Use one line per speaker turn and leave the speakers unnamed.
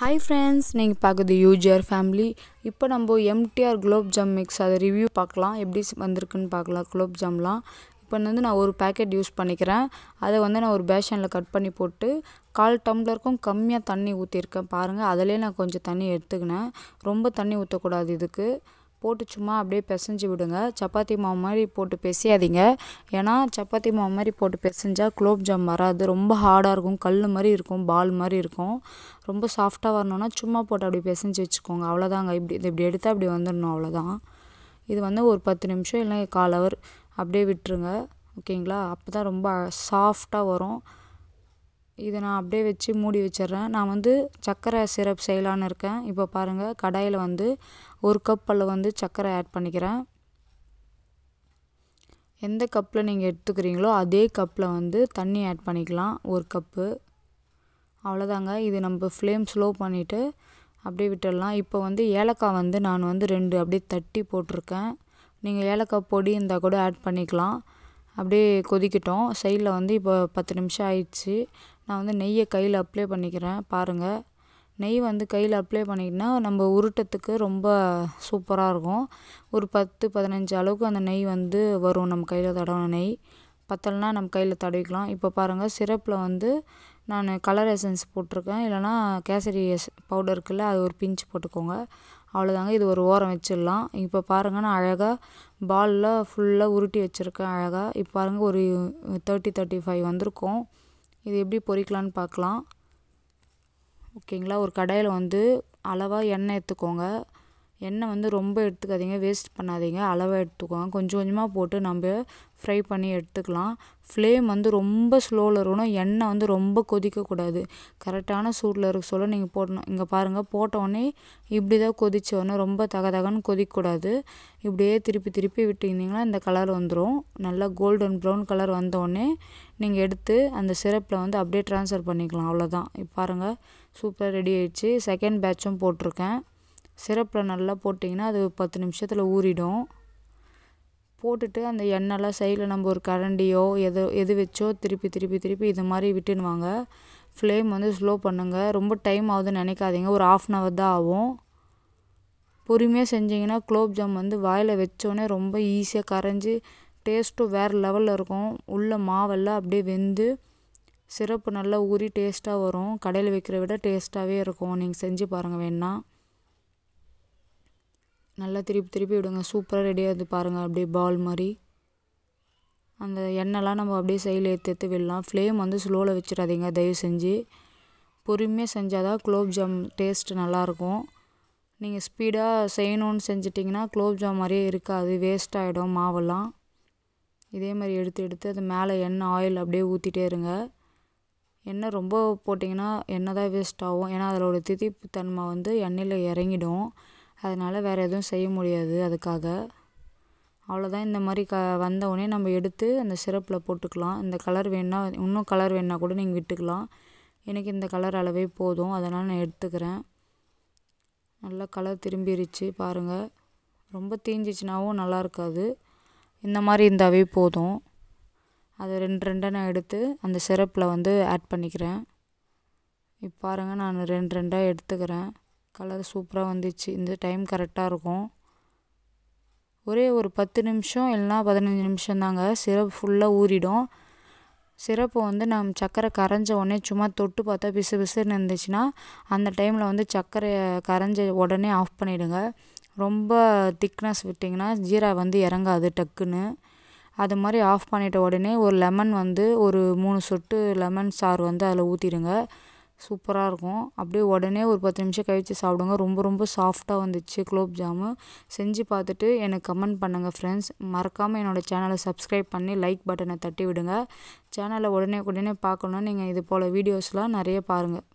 hi friends நீங்கள் பார்க்குறது யூஜிஆர் family இப்போ நம்ம எம்டிஆர் குலோப் ஜாம் மிக்ஸ் அதை ரிவ்யூ பார்க்கலாம் எப்படி வந்திருக்குன்னு பார்க்கலாம் குலோப் ஜாம்லாம் இப்போ வந்து நான் ஒரு பேக்கெட் யூஸ் பண்ணிக்கிறேன் அதை வந்து நான் ஒரு பேஷனில் கட் பண்ணி போட்டு கால் டம்ளருக்கும் கம்மியாக தண்ணி ஊற்றிருக்கேன் பாருங்கள் அதிலே நான் கொஞ்சம் தண்ணி எடுத்துக்கினேன் ரொம்ப தண்ணி ஊற்றக்கூடாது இதுக்கு போட்டு சும்மா அப்படியே பிசைஞ்சு விடுங்க சப்பாத்தி மாவு மாதிரி போட்டு பிசையாதீங்க ஏன்னா சப்பாத்தி மாவு மாதிரி போட்டு பிசைஞ்சால் குலோப் ஜாம் வராது ரொம்ப ஹார்டாக இருக்கும் கல் மாதிரி இருக்கும் பால் மாதிரி இருக்கும் ரொம்ப சாஃப்டாக வரணும்னா சும்மா போட்டு அப்படி பிசைஞ்சு வச்சுக்கோங்க அவ்வளோதாங்க இப்படி இது இப்படி எடுத்தால் அப்படி வந்துடணும் அவ்வளோதான் இது வந்து ஒரு பத்து நிமிஷம் இல்லை கால் ஹவர் அப்படியே விட்டுருங்க ஓகேங்களா அப்போ தான் ரொம்ப சாஃப்டாக வரும் இதை நான் அப்படியே வச்சு மூடி வச்சிடுறேன் நான் வந்து சர்க்கரை சிரப் செய்யலான்னு இருக்கேன் இப்போ பாருங்கள் கடாயில் வந்து ஒரு கப் அளவு வந்து சர்க்கரை ஆட் பண்ணிக்கிறேன் எந்த கப்பில் நீங்கள் எடுத்துக்கிறீங்களோ அதே கப்பில் வந்து தண்ணி ஆட் பண்ணிக்கலாம் ஒரு கப்பு அவ்வளோதாங்க இது நம்ம ஃப்ளேம் ஸ்லோ பண்ணிவிட்டு அப்படியே விட்டுடலாம் இப்போ வந்து ஏலக்காய் வந்து நான் வந்து ரெண்டு அப்படியே தட்டி போட்டிருக்கேன் நீங்கள் ஏலக்காய் பொடி இருந்தால் கூட ஆட் பண்ணிக்கலாம் அப்படியே கொதிக்கட்டும் சைடில் வந்து இப்போ பத்து நிமிஷம் ஆயிடுச்சு நான் வந்து நெய்யை கையில் அப்ளை பண்ணிக்கிறேன் பாருங்கள் நெய் வந்து கையில் அப்ளை பண்ணிக்கினா நம்ம உருட்டத்துக்கு ரொம்ப சூப்பராக இருக்கும் ஒரு பத்து பதினஞ்சு அளவுக்கு அந்த நெய் வந்து வரும் நம்ம கையில் தடவின நெய் பத்தலைனா நம்ம கையில் தடவிக்கலாம் இப்போ பாருங்கள் சிரப்பில் வந்து நான் கலர் எசன்ஸ் போட்டிருக்கேன் இல்லைனா கேசரி எஸ் பவுடர் இருக்குல்ல அது ஒரு பிஞ்சு போட்டுக்கோங்க அவ்வளோதாங்க இது ஒரு ஓரம் வச்சிடலாம் இப்போ பாருங்கள் நான் அழகாக பாலில் ஃபுல்லாக உருட்டி வச்சுருக்கேன் அழகாக இப்போ பாருங்கள் ஒரு தேர்ட்டி தேர்ட்டி ஃபைவ் வந்திருக்கோம் இது எப்படி பொரிக்கலான்னு பார்க்கலாம் ஓகேங்களா ஒரு கடாயில் வந்து அளவாக எண்ணெய் எடுத்துக்கோங்க எண்ணெய் வந்து ரொம்ப எடுத்துக்காதீங்க வேஸ்ட் பண்ணாதீங்க அளவாக எடுத்துக்கோங்க கொஞ்சம் கொஞ்சமாக போட்டு நம்ம ஃப்ரை பண்ணி எடுத்துக்கலாம் ஃப்ளேம் வந்து ரொம்ப ஸ்லோவில் இருக்கணும் எண்ணெய் வந்து ரொம்ப கொதிக்கக்கூடாது கரெக்டான சூட்டில் இருக்க சொல்ல நீங்கள் போடணும் இங்கே பாருங்கள் போட்டவுடனே இப்படி தான் உடனே ரொம்ப தக தகன்னு கொதிக்கக்கூடாது இப்படியே திருப்பி திருப்பி விட்டுருந்தீங்கன்னா இந்த கலர் வந்துடும் நல்லா கோல்டன் ப்ரௌன் கலர் வந்தோடனே நீங்கள் எடுத்து அந்த சிரப்பில் வந்து அப்படியே ட்ரான்ஸ்ஃபர் பண்ணிக்கலாம் அவ்வளோதான் இப்போ பாருங்கள் சூப்பராக ரெடி ஆயிடுச்சு செகண்ட் பேட்சும் போட்டிருக்கேன் சிரப்பில் நல்லா போட்டிங்கன்னா அது பத்து நிமிஷத்தில் ஊறிடும் போட்டுட்டு அந்த எண்ணெய்லாம் சைடில் நம்ம ஒரு கரண்டியோ எது எது வச்சோ திருப்பி திருப்பி திருப்பி இது மாதிரி வாங்க ஃப்ளேம் வந்து ஸ்லோ பண்ணுங்கள் ரொம்ப டைம் ஆகுதுன்னு நினைக்காதீங்க ஒரு ஆஃப் அன் ஹவர் தான் ஆகும் பொறுமையாக செஞ்சிங்கன்னா குலோப் ஜாம் வந்து வாயில் வச்சோடனே ரொம்ப ஈஸியாக கரைஞ்சி டேஸ்ட்டும் வேறு லெவலில் இருக்கும் உள்ள மாவெல்லாம் அப்படியே வெந்து சிறப்பு நல்லா ஊறி டேஸ்ட்டாக வரும் கடையில் வைக்கிற விட டேஸ்ட்டாகவே இருக்கும் நீங்கள் செஞ்சு பாருங்கள் வேணால் நல்லா திருப்பி திருப்பி விடுங்க சூப்பராக ரெடி ஆகுது பாருங்கள் அப்படியே பால் மாதிரி அந்த எண்ணெய்லாம் நம்ம அப்படியே சைடில் ஏற்றி ஏற்று விடலாம் ஃப்ளேம் வந்து ஸ்லோவில் வச்சிடாதீங்க தயவு செஞ்சு பொறுமையாக செஞ்சால் தான் குலோப்ஜாம் டேஸ்ட் நல்லாயிருக்கும் நீங்கள் ஸ்பீடாக செய்யணும்னு செஞ்சிட்டிங்கன்னா குலோப்ஜாம் மாதிரியே இருக்காது வேஸ்ட் ஆகிடும் மாவெல்லாம் இதே மாதிரி எடுத்து எடுத்து அது மேலே எண்ணெய் ஆயில் அப்படியே ஊற்றிட்டே இருங்க எண்ணெய் ரொம்ப போட்டிங்கன்னா எண்ணெய் தான் வேஸ்ட் ஆகும் ஏன்னா ஒரு திதிப்பு தன்மை வந்து எண்ணெயில் இறங்கிடும் அதனால் வேறு எதுவும் செய்ய முடியாது அதுக்காக அவ்வளோதான் இந்த மாதிரி க வந்தவொடனே நம்ம எடுத்து அந்த சிரப்பில் போட்டுக்கலாம் இந்த கலர் வேணுன்னா இன்னும் கலர் வேணுன்னா கூட நீங்கள் விட்டுக்கலாம் எனக்கு இந்த கலர் அளவே போதும் அதனால் நான் எடுத்துக்கிறேன் நல்லா கலர் திரும்பிடுச்சு பாருங்கள் ரொம்ப தீஞ்சிச்சுனாவும் நல்லா இருக்காது இந்த மாதிரி இருந்தாவே போதும் அதை ரெண்டு ரெண்டாக நான் எடுத்து அந்த சிரப்பில் வந்து ஆட் பண்ணிக்கிறேன் இப்போ பாருங்கள் நான் ரெண்டு ரெண்டாக எடுத்துக்கிறேன் கலர் சூப்பராக வந்துச்சு இந்த டைம் கரெக்டாக இருக்கும் ஒரே ஒரு பத்து நிமிஷம் இல்லைனா பதினஞ்சு நிமிஷம் தாங்க சிரப் ஃபுல்லாக ஊறிடும் சிரப்பை வந்து நம்ம சர்க்கரை கரைஞ்ச உடனே சும்மா தொட்டு பார்த்தா பிசு பிசுன்னு இருந்துச்சுன்னா அந்த டைமில் வந்து சர்க்கரையை கரைஞ்ச உடனே ஆஃப் பண்ணிவிடுங்க ரொம்ப திக்னஸ் விட்டிங்கன்னா ஜீரா வந்து இறங்காது டக்குன்னு அது மாதிரி ஆஃப் பண்ணிட்ட உடனே ஒரு லெமன் வந்து ஒரு மூணு சொட்டு லெமன் சாறு வந்து அதில் ஊற்றிடுங்க சூப்பராக இருக்கும் அப்படியே உடனே ஒரு பத்து நிமிஷம் கழித்து சாப்பிடுங்க ரொம்ப ரொம்ப சாஃப்டாக வந்துச்சு குலோப் ஜாமு செஞ்சு பார்த்துட்டு எனக்கு கமெண்ட் பண்ணுங்கள் ஃப்ரெண்ட்ஸ் மறக்காமல் என்னோடய சேனலை சப்ஸ்கிரைப் பண்ணி லைக் பட்டனை தட்டி விடுங்க சேனலை உடனே உடனே பார்க்கணுன்னா நீங்கள் இது போல் வீடியோஸ்லாம் நிறைய பாருங்கள்